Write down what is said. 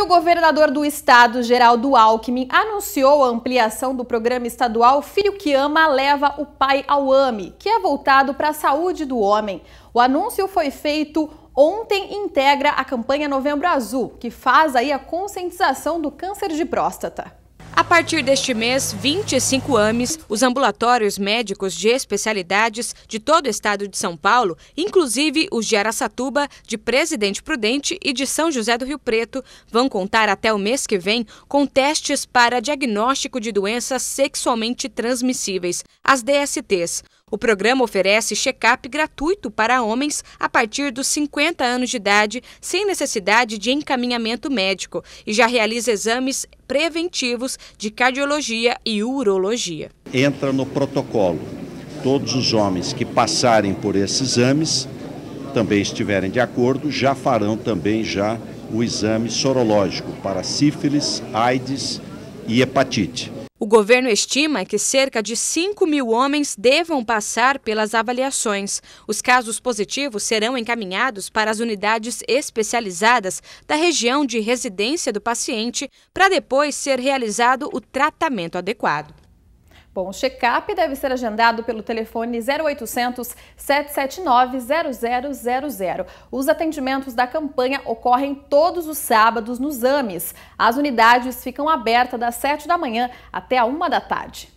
o governador do estado, Geraldo Alckmin, anunciou a ampliação do programa estadual Filho que Ama Leva o Pai ao AME, que é voltado para a saúde do homem. O anúncio foi feito ontem integra a campanha Novembro Azul, que faz aí a conscientização do câncer de próstata. A partir deste mês, 25 AMES, os ambulatórios médicos de especialidades de todo o estado de São Paulo, inclusive os de Araçatuba, de Presidente Prudente e de São José do Rio Preto, vão contar até o mês que vem com testes para diagnóstico de doenças sexualmente transmissíveis, as DSTs. O programa oferece check-up gratuito para homens a partir dos 50 anos de idade, sem necessidade de encaminhamento médico, e já realiza exames preventivos de cardiologia e urologia. Entra no protocolo. Todos os homens que passarem por esses exames, também estiverem de acordo, já farão também já o exame sorológico para sífilis, AIDS e hepatite. O governo estima que cerca de 5 mil homens devam passar pelas avaliações. Os casos positivos serão encaminhados para as unidades especializadas da região de residência do paciente para depois ser realizado o tratamento adequado. Bom, o check-up deve ser agendado pelo telefone 0800 779 0000. Os atendimentos da campanha ocorrem todos os sábados nos AMES. As unidades ficam abertas das 7 da manhã até a 1 da tarde.